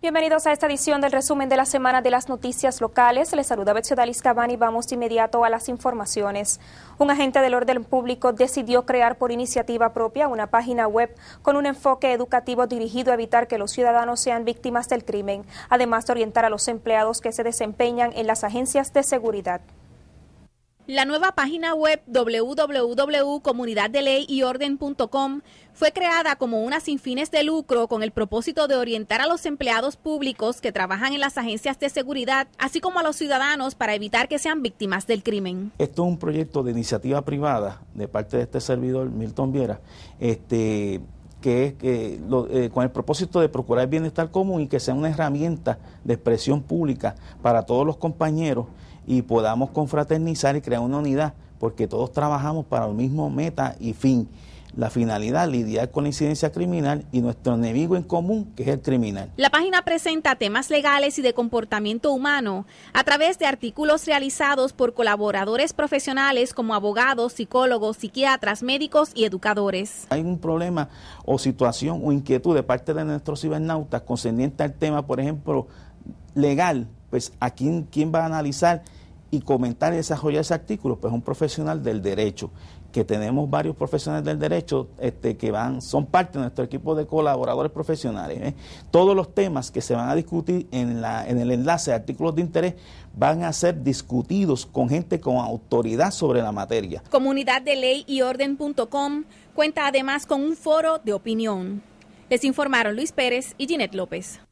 Bienvenidos a esta edición del resumen de la semana de las noticias locales. Les saluda Betsy Dalis Cabán y vamos de inmediato a las informaciones. Un agente del orden público decidió crear por iniciativa propia una página web con un enfoque educativo dirigido a evitar que los ciudadanos sean víctimas del crimen, además de orientar a los empleados que se desempeñan en las agencias de seguridad. La nueva página web www.comunidaddeleyyorden.com fue creada como una sin fines de lucro con el propósito de orientar a los empleados públicos que trabajan en las agencias de seguridad, así como a los ciudadanos para evitar que sean víctimas del crimen. Esto es un proyecto de iniciativa privada de parte de este servidor Milton Viera, este que es que eh, con el propósito de procurar el bienestar común y que sea una herramienta de expresión pública para todos los compañeros y podamos confraternizar y crear una unidad, porque todos trabajamos para el mismo meta y fin. La finalidad, lidiar con la incidencia criminal y nuestro enemigo en común, que es el criminal. La página presenta temas legales y de comportamiento humano a través de artículos realizados por colaboradores profesionales como abogados, psicólogos, psiquiatras, médicos y educadores. Hay un problema o situación o inquietud de parte de nuestros cibernautas concerniente al tema, por ejemplo, legal, pues a quién, quién va a analizar y comentar y desarrollar ese artículo, pues un profesional del derecho, que tenemos varios profesionales del derecho este, que van, son parte de nuestro equipo de colaboradores profesionales. ¿eh? Todos los temas que se van a discutir en, el enlace de artículos de interés van a ser discutidos con gente con autoridad sobre la materia. Comunidad de Ley y Orden.com cuenta además con un foro de opinión. Les informaron Luis Pérez y Ginette López.